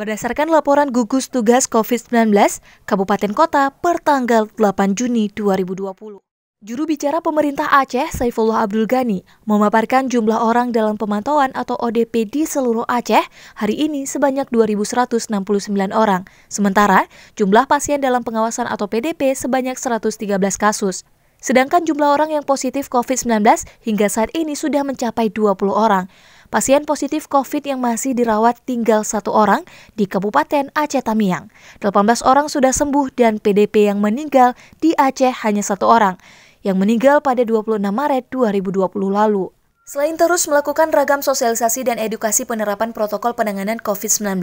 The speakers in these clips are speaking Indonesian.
Berdasarkan laporan gugus tugas COVID-19 Kabupaten Kota per tanggal 8 Juni 2020. Juru bicara pemerintah Aceh, Saifullah Abdul Ghani, memaparkan jumlah orang dalam pemantauan atau ODP di seluruh Aceh hari ini sebanyak 2.169 orang. Sementara, jumlah pasien dalam pengawasan atau PDP sebanyak 113 kasus. Sedangkan jumlah orang yang positif COVID-19 hingga saat ini sudah mencapai 20 orang. Pasien positif COVID yang masih dirawat tinggal satu orang di Kabupaten Aceh Tamiang. 18 orang sudah sembuh dan PDP yang meninggal di Aceh hanya satu orang, yang meninggal pada 26 Maret 2020 lalu. Selain terus melakukan ragam sosialisasi dan edukasi penerapan protokol penanganan COVID-19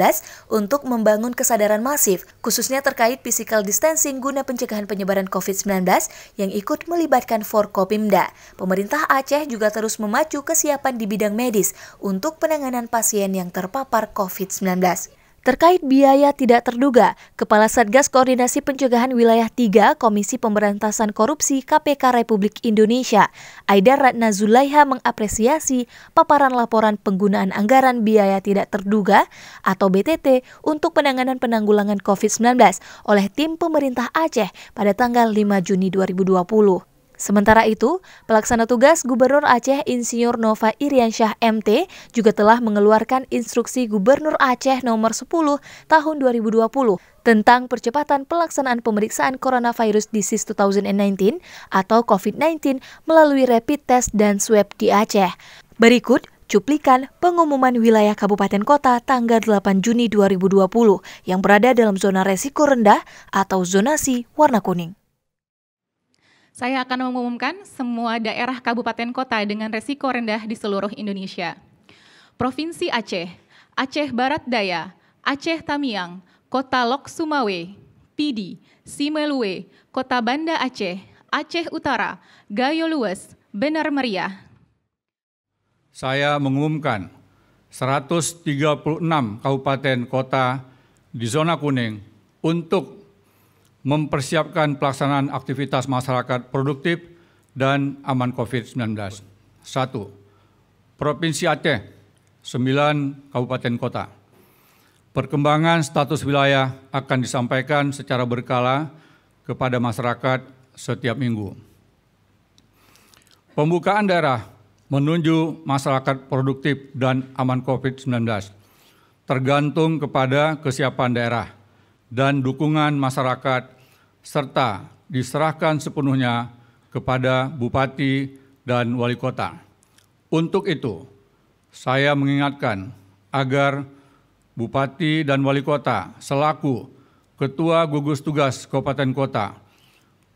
untuk membangun kesadaran masif, khususnya terkait physical distancing guna pencegahan penyebaran COVID-19 yang ikut melibatkan Forkopimda, pemerintah Aceh juga terus memacu kesiapan di bidang medis untuk penanganan pasien yang terpapar COVID-19. Terkait biaya tidak terduga, Kepala Satgas Koordinasi Pencegahan Wilayah 3 Komisi Pemberantasan Korupsi KPK Republik Indonesia, Aida Ratna Zulaiha mengapresiasi paparan laporan penggunaan anggaran biaya tidak terduga atau BTT untuk penanganan penanggulangan COVID-19 oleh tim pemerintah Aceh pada tanggal 5 Juni 2020. Sementara itu, pelaksana tugas Gubernur Aceh Insinyur Nova Iriansyah MT juga telah mengeluarkan instruksi Gubernur Aceh nomor 10 tahun 2020 tentang percepatan pelaksanaan pemeriksaan coronavirus disease 2019 atau COVID-19 melalui rapid test dan swab di Aceh. Berikut cuplikan pengumuman wilayah kabupaten kota tanggal 8 Juni 2020 yang berada dalam zona resiko rendah atau zonasi warna kuning. Saya akan mengumumkan semua daerah kabupaten kota dengan resiko rendah di seluruh Indonesia. Provinsi Aceh, Aceh Barat Daya, Aceh Tamiang, Kota Lok Sumawe, Pidi, Simelue, Kota Banda Aceh, Aceh Utara, Gayo Luwes, Benar Meriah. Saya mengumumkan 136 kabupaten kota di zona kuning untuk mempersiapkan pelaksanaan aktivitas masyarakat produktif dan aman COVID-19. Satu, Provinsi Aceh, sembilan kabupaten kota. Perkembangan status wilayah akan disampaikan secara berkala kepada masyarakat setiap minggu. Pembukaan daerah menuju masyarakat produktif dan aman COVID-19 tergantung kepada kesiapan daerah dan dukungan masyarakat serta diserahkan sepenuhnya kepada bupati dan wali kota. Untuk itu, saya mengingatkan agar bupati dan wali kota selaku ketua gugus tugas kabupaten kota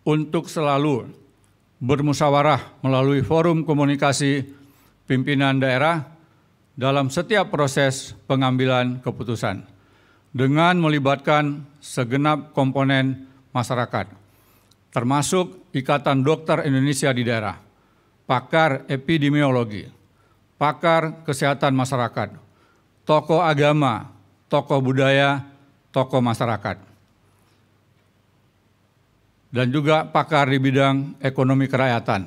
untuk selalu bermusyawarah melalui forum komunikasi pimpinan daerah dalam setiap proses pengambilan keputusan dengan melibatkan segenap komponen masyarakat, termasuk Ikatan Dokter Indonesia di daerah, pakar epidemiologi, pakar kesehatan masyarakat, tokoh agama, tokoh budaya, tokoh masyarakat. Dan juga pakar di bidang ekonomi kerakyatan,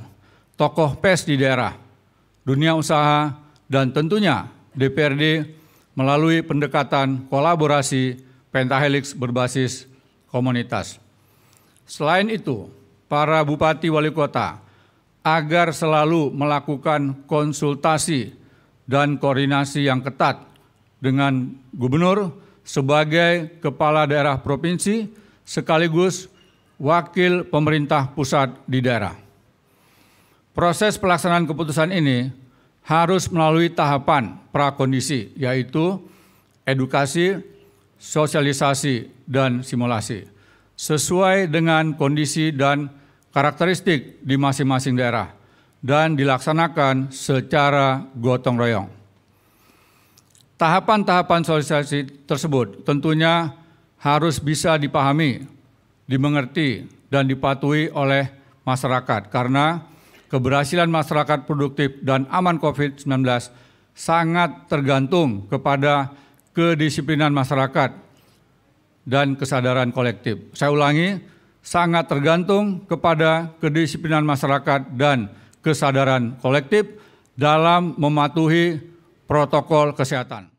tokoh PES di daerah, dunia usaha, dan tentunya DPRD melalui pendekatan kolaborasi pentahelix berbasis komunitas. Selain itu, para bupati wali kota agar selalu melakukan konsultasi dan koordinasi yang ketat dengan gubernur sebagai kepala daerah provinsi sekaligus wakil pemerintah pusat di daerah. Proses pelaksanaan keputusan ini harus melalui tahapan prakondisi yaitu edukasi, sosialisasi, dan simulasi sesuai dengan kondisi dan karakteristik di masing-masing daerah dan dilaksanakan secara gotong royong. Tahapan-tahapan sosialisasi tersebut tentunya harus bisa dipahami, dimengerti, dan dipatuhi oleh masyarakat karena keberhasilan masyarakat produktif dan aman COVID-19 sangat tergantung kepada kedisiplinan masyarakat dan kesadaran kolektif. Saya ulangi, sangat tergantung kepada kedisiplinan masyarakat dan kesadaran kolektif dalam mematuhi protokol kesehatan.